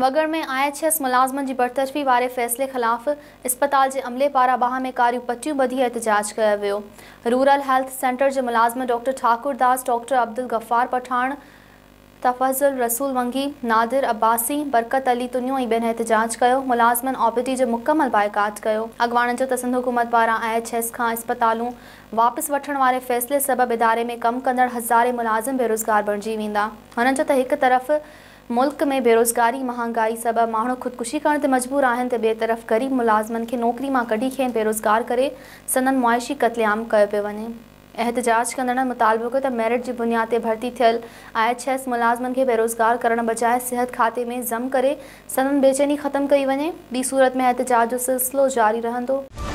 वगड़ में I H S मुलाजमन की बरती वारे फैसले खिलाफ़ अस्पताल के अमले पारा बहा में कारियूं पट्टी बधी एहतजाज किया वो रूरल हेल्थ सेंटर के मुलाज़िम डॉक्टर ठाकुरदास डॉक्टर अब्दुल गफ़्फार पठान तफ़ज़ुल रसूल वंगी नादिर अब्बासी बरकत अली तुनियू ऐं ॿियनि एतिजाज कयो मुलाज़मनि ओपीटी के मुकमल बायकाट कयो अगवाण जो तसंद हुकूमत पारा आई एच एस का इस्पतालूं वापस वठण वारे फ़ैसिले सबबि इदारे में कम कदड़ हज़ारे मुलाज़िम बेरोज़गार बणजी वा हुननि जो त हिकु मुल्क में बेरोज़गारी महांगाई सभु माण्हू ख़ुदिकुशी करण ते मजबूर आहिनि त तरफ़ ग़रीब मुलाज़मनि खे नौकिरी मां कढी खे बेरोज़गार करे सननि मुआशी कतले आम कयो पियो वञे एतिजाज कंदड़ मुतालबि कयो त बुनियाद भर्ती थियल आई एच एस मुलाज़िमनि खे बेरोज़गार करण बजाए सिहत खाते में ज़म करे सन बेचैनी ख़तमु कई वञे ॿी सूरत में एतिजाज सिलसिलो जारी